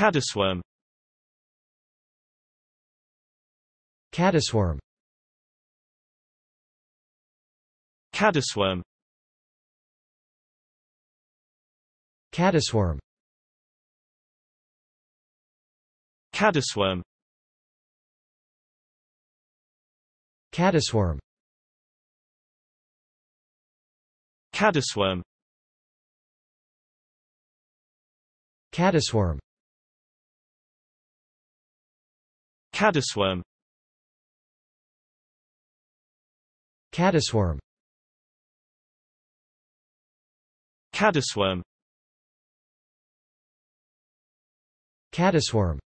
Caddisworm Caddisworm Caddisworm Caddisworm Caddisworm Caddisworm Caddisworm Caddisworm Caddisworm Caddisworm Caddisworm Caddisworm